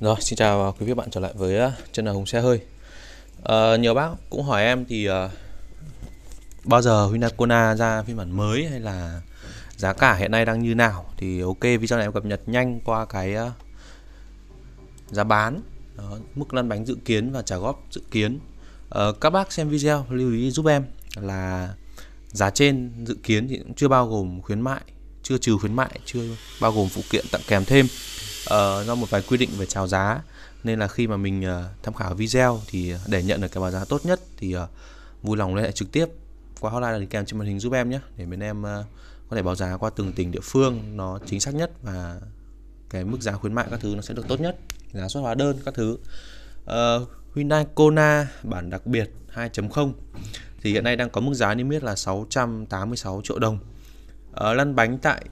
Rồi, xin chào quý vị bạn trở lại với chân à, là Hùng xe hơi. À, nhiều bác cũng hỏi em thì uh, bao giờ Hyundai Kona ra phiên bản mới hay là giá cả hiện nay đang như nào thì ok video này em cập nhật nhanh qua cái uh, giá bán, đó, mức lăn bánh dự kiến và trả góp dự kiến. À, các bác xem video lưu ý giúp em là giá trên dự kiến thì cũng chưa bao gồm khuyến mại chưa trừ khuyến mại chưa bao gồm phụ kiện tặng kèm thêm uh, do một vài quy định về chào giá nên là khi mà mình uh, tham khảo video thì ờ, để nhận được cái báo giá tốt nhất thì uh, vui lòng liên hệ trực tiếp qua hotline đi kèm trên màn hình giúp em nhé để bên em uh, có thể báo giá qua từng tỉnh địa phương nó chính xác nhất và cái mức giá khuyến mại các thứ nó sẽ được tốt nhất giá xuất hóa đơn các thứ uh, Hyundai Kona bản đặc biệt 2.0 thì hiện nay đang có mức giá niêm yết là 686 triệu đồng uh, lăn bánh tại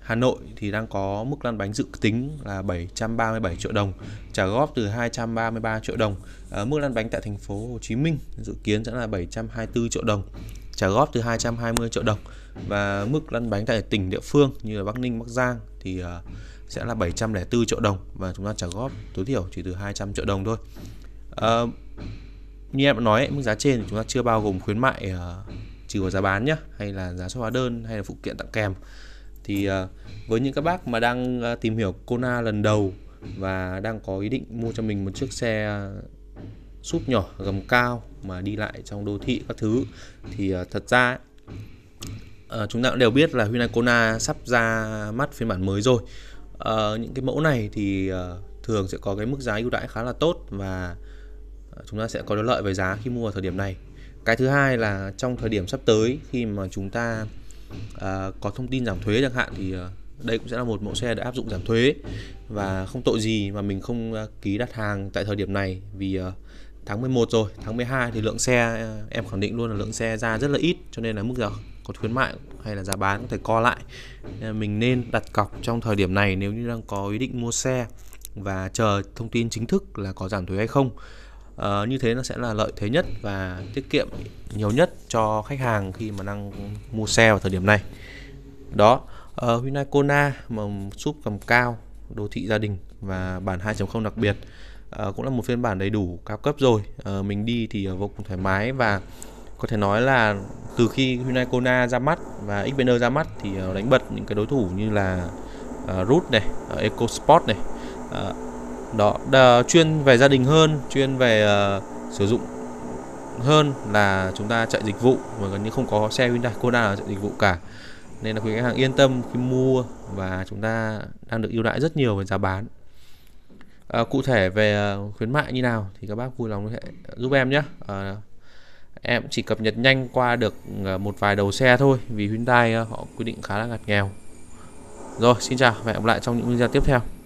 Hà Nội thì đang có mức lăn bánh dự tính là 737 triệu đồng, trả góp từ 233 triệu đồng. Ở ờ, mức lăn bánh tại thành phố Hồ Chí Minh dự kiến sẽ là 724 triệu đồng, trả góp từ 220 triệu đồng. Và mức lăn bánh tại tỉnh địa phương như là Bắc Ninh, Bắc Giang thì ờ, sẽ là 704 triệu đồng và chúng ta trả góp tối thiểu chỉ từ 200 triệu đồng thôi. À, như em đã nói, mức giá trên thì chúng ta chưa bao gồm khuyến mại trừ vào giá bán nhá hay là giá xuất hóa đơn hay là phụ kiện tặng kèm thì ờ, với những các bác mà đang ờ, tìm hiểu Kona lần đầu và đang có ý định mua cho mình một chiếc xe ờ, súp nhỏ gầm cao mà đi lại trong đô thị các thứ thì thật ra chúng ta cũng đều biết là Hyundai Kona sắp ra mắt phiên bản mới rồi những cái mẫu này thì thường sẽ có cái mức giá ưu đãi khá là tốt và chúng ta sẽ có lợi về giá khi mua ở thời điểm này cái thứ hai là trong thời điểm sắp tới khi mà chúng ta à, có thông tin giảm thuế chẳng hạn thì à, đây cũng sẽ là một mẫu xe đã áp dụng giảm thuế và không tội gì mà mình không à, ký đặt hàng tại thời điểm này vì à, tháng 11 rồi, tháng 12 thì lượng xe à, em khẳng định luôn là lượng xe ra rất là ít cho nên là mức giá có khuyến mại hay là giá bán có thể co lại. Mình nên đặt cọc trong thời điểm này nếu như đang có ý định mua xe và chờ thông tin chính thức là có giảm thuế hay không uh, như thế nó sẽ là lợi thế nhất và tiết kiệm nhiều nhất cho khách hàng khi mà đang mua xe vào thời điểm này đó uh, Hyundai Kona mà súp cầm cao đô thị gia đình và bản 2.0 đặc biệt uh, cũng là một phiên bản đầy đủ cao cấp rồi uh, mình đi thì vô cùng thoải mái và có thể nói là từ khi Hyundai Kona ra mắt và Xpander ra mắt thì đánh bật những cái đối thủ như là uh, Root này, uh, EcoSport này, uh, đó đà, chuyên về gia đình hơn chuyên về uh, sử dụng hơn là chúng ta chạy dịch vụ mà gần như không có xe Hyundai Kona là chạy dịch vụ cả nên là quý khách hàng yên tâm khi mua và chúng ta đang được ưu đãi rất nhiều về giá bán à, cụ thể về ờ, khuyến mại như nào thì các bác vui lòng hệ giúp em nhé à, em chỉ cập nhật nhanh qua được một vài đầu xe thôi vì Hyundai họ quy định khá là ngặt nghèo rồi xin chào và hẹn gặp lại trong những video tiếp theo